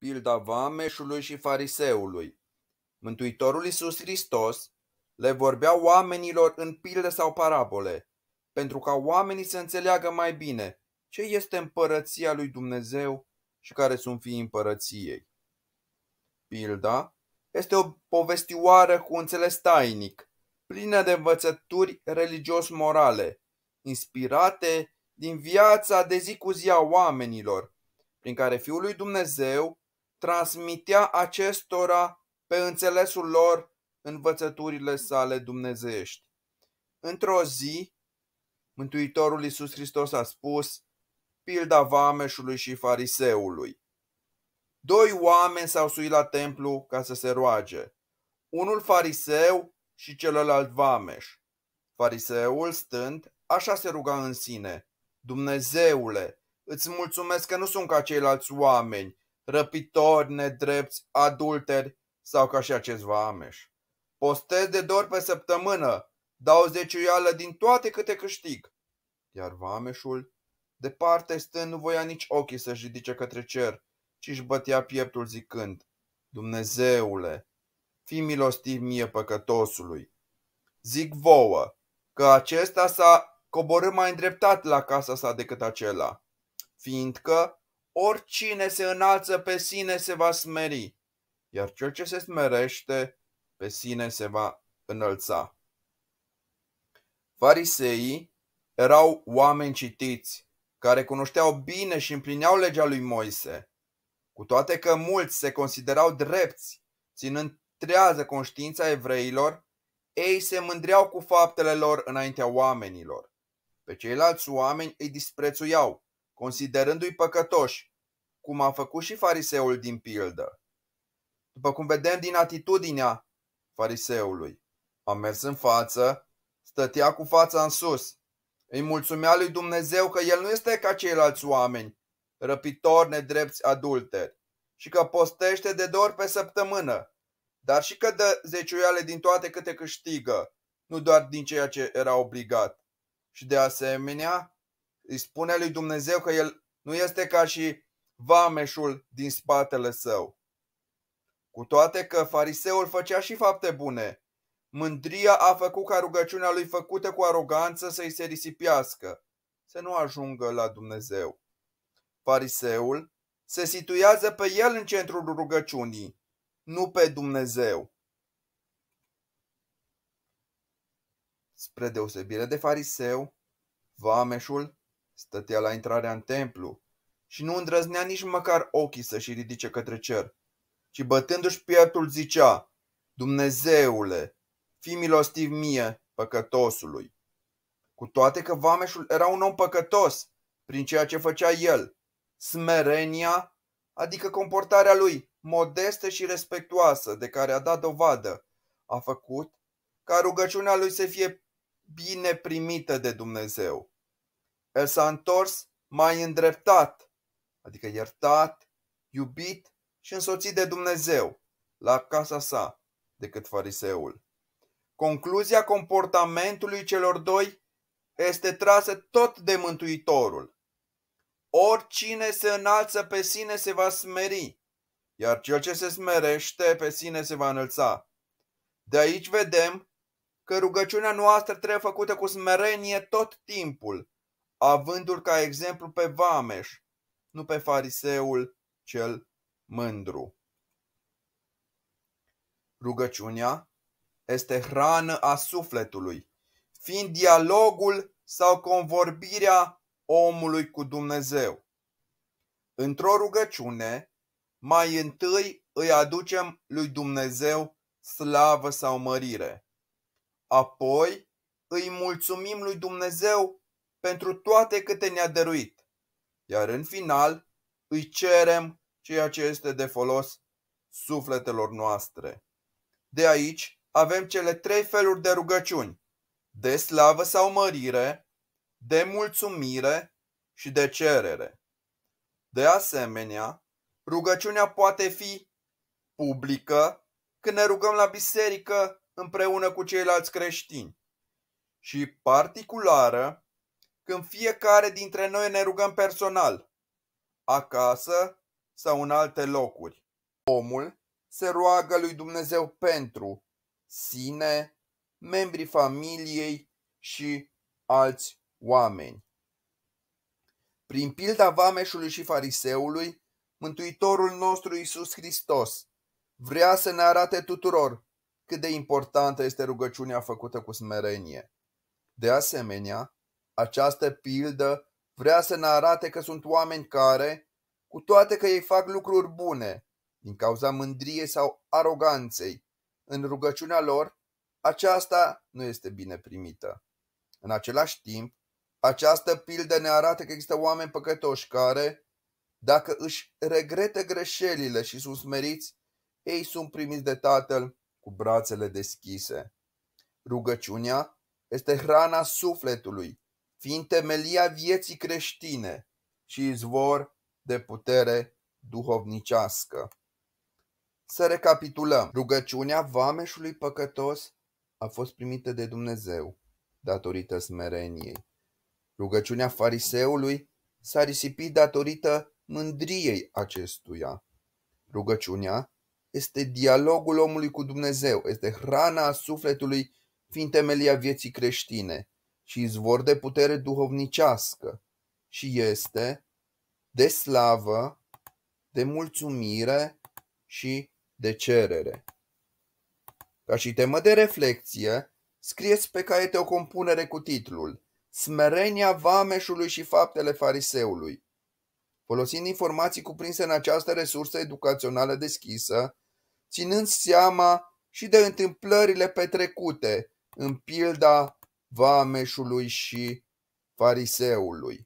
pilda vameșului și fariseului. Mântuitorul Iisus Hristos le vorbea oamenilor în pilde sau parabole, pentru ca oamenii să înțeleagă mai bine ce este împărăția lui Dumnezeu și care sunt fiii împărăției. Pilda este o povestioară cu înțeles tainic, plină de învățături religios-morale, inspirate din viața de zi cu zi a oamenilor, prin care Fiul lui Dumnezeu transmitea acestora pe înțelesul lor învățăturile sale dumnezeiești. Într-o zi, Mântuitorul Iisus Hristos a spus pilda vameșului și fariseului. Doi oameni s-au suit la templu ca să se roage, unul fariseu și celălalt vameș. Fariseul stând, așa se ruga în sine, Dumnezeule, îți mulțumesc că nu sunt ca ceilalți oameni, răpitori, nedrepți, adulteri sau ca și acest vameș. Postez de dor pe săptămână, dau zeciuială din toate câte câștig. Iar vameșul, departe stând, nu voia nici ochii să-și ridice către cer, ci își bătea pieptul zicând, Dumnezeule, fi milostiv mie păcătosului. Zic vouă că acesta s-a coborât mai îndreptat la casa sa decât acela, fiindcă oricine se înalță pe sine se va smeri, iar cel ce se smerește pe sine se va înălța. Fariseii erau oameni citiți, care cunoșteau bine și împlineau legea lui Moise. Cu toate că mulți se considerau drepți, ținând trează conștiința evreilor, ei se mândreau cu faptele lor înaintea oamenilor. Pe ceilalți oameni îi disprețuiau, considerându-i păcătoși, cum a făcut și fariseul din pildă. După cum vedem din atitudinea fariseului, a mers în față, stătea cu fața în sus, îi mulțumea lui Dumnezeu că el nu este ca ceilalți oameni, răpitori, nedrepți, adulteri, și că postește de două ori pe săptămână, dar și că dă zeciuiale din toate câte câștigă, nu doar din ceea ce era obligat. Și de asemenea, îi spune lui Dumnezeu că el nu este ca și vameșul din spatele său. Cu toate că fariseul făcea și fapte bune, mândria a făcut ca rugăciunea lui făcută cu aroganță să-i se risipiască, să nu ajungă la Dumnezeu. Fariseul se situează pe el în centrul rugăciunii, nu pe Dumnezeu. Spre deosebire de fariseu, vameșul Stătea la intrarea în templu și nu îndrăznea nici măcar ochii să-și ridice către cer, ci bătându-și pieptul zicea, Dumnezeule, fi milostiv mie, păcătosului. Cu toate că vameșul era un om păcătos prin ceea ce făcea el, smerenia, adică comportarea lui modestă și respectuoasă de care a dat dovadă, a făcut ca rugăciunea lui să fie bine primită de Dumnezeu. El s-a întors mai îndreptat, adică iertat, iubit și însoțit de Dumnezeu la casa sa decât fariseul. Concluzia comportamentului celor doi este trasă tot de Mântuitorul. Oricine se înalță pe sine se va smeri, iar cel ce se smerește pe sine se va înălța. De aici vedem că rugăciunea noastră trebuie făcută cu smerenie tot timpul, avându-l ca exemplu pe Vameș, nu pe fariseul cel mândru. Rugăciunea este hrană a sufletului, fiind dialogul sau convorbirea omului cu Dumnezeu. Într-o rugăciune, mai întâi îi aducem lui Dumnezeu slavă sau mărire. Apoi îi mulțumim lui Dumnezeu pentru toate câte ne-a dăruit, iar în final îi cerem ceea ce este de folos sufletelor noastre. De aici avem cele trei feluri de rugăciuni, de slavă sau mărire, de mulțumire și de cerere. De asemenea, rugăciunea poate fi publică când ne rugăm la biserică împreună cu ceilalți creștini și particulară când fiecare dintre noi ne rugăm personal, acasă sau în alte locuri. Omul se roagă lui Dumnezeu pentru sine, membrii familiei și alți oameni. Prin pilda vameșului și fariseului, Mântuitorul nostru Isus Hristos vrea să ne arate tuturor cât de importantă este rugăciunea făcută cu smerenie. De asemenea, această pildă vrea să ne arate că sunt oameni care, cu toate că ei fac lucruri bune, din cauza mândriei sau aroganței, în rugăciunea lor, aceasta nu este bine primită. În același timp, această pildă ne arată că există oameni păcătoși care, dacă își regretă greșelile și sunt smeriți, ei sunt primiți de Tatăl cu brațele deschise. Rugăciunea este hrana sufletului fiind temelia vieții creștine și izvor de putere duhovnicească. Să recapitulăm. Rugăciunea vameșului păcătos a fost primită de Dumnezeu datorită smereniei. Rugăciunea fariseului s-a risipit datorită mândriei acestuia. Rugăciunea este dialogul omului cu Dumnezeu, este hrana sufletului fiind temelia vieții creștine și izvor de putere duhovnicească și este de slavă, de mulțumire și de cerere. Ca și temă de reflexie, scrieți pe caiete o compunere cu titlul Smerenia vameșului și faptele fariseului, folosind informații cuprinse în această resursă educațională deschisă, ținând seama și de întâmplările petrecute în pilda vameșului și fariseului.